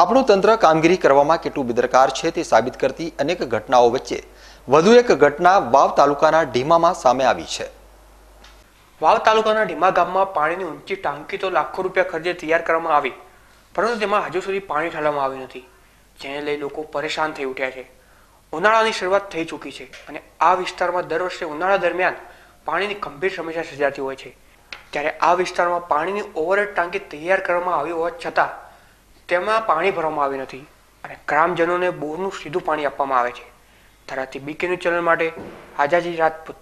આપણું તંત્ર કામગીરી કરવામાં કેટલું બિદરકાર છે તે સાબિત કરતી અનેક ઘટનાઓ વચ્ચે વધુ એક ઘટના વાવ તાલુકાના ઢીમામાં સામે આવી છે વાવ તાલુકાના ઢીમા ગામમાં પાણીની ઊંચી ટાંકી તો લાખો રૂપિયા ખર્ચે તૈયાર કરવામાં આવી પરંતુ તેમાં હજુ સુધી પાણી ઠાલવામાં આવ્યું નથી જેને લઈ લોકો પરેશાન થઈ ઉઠ્યા છે ઉનાળાની શરૂઆત થઈ ચૂકી છે અને આ વિસ્તારમાં દર વર્ષે ઉનાળા દરમિયાન પાણીની ગંભીર સમસ્યા સર્જાતી હોય છે ત્યારે આ વિસ્તારમાં પાણીની ઓવરહેડ ટાંકી તૈયાર કરવામાં આવી હોવા છતાં તેમાં પાણી ભરવામાં આવ્યું નથી અને ગ્રામજનોને બોરનું સીધું પાણી આપવામાં આવે છે ધરાતી બીકેન્યુ ચલણ માટે આઝાજી રાજપૂત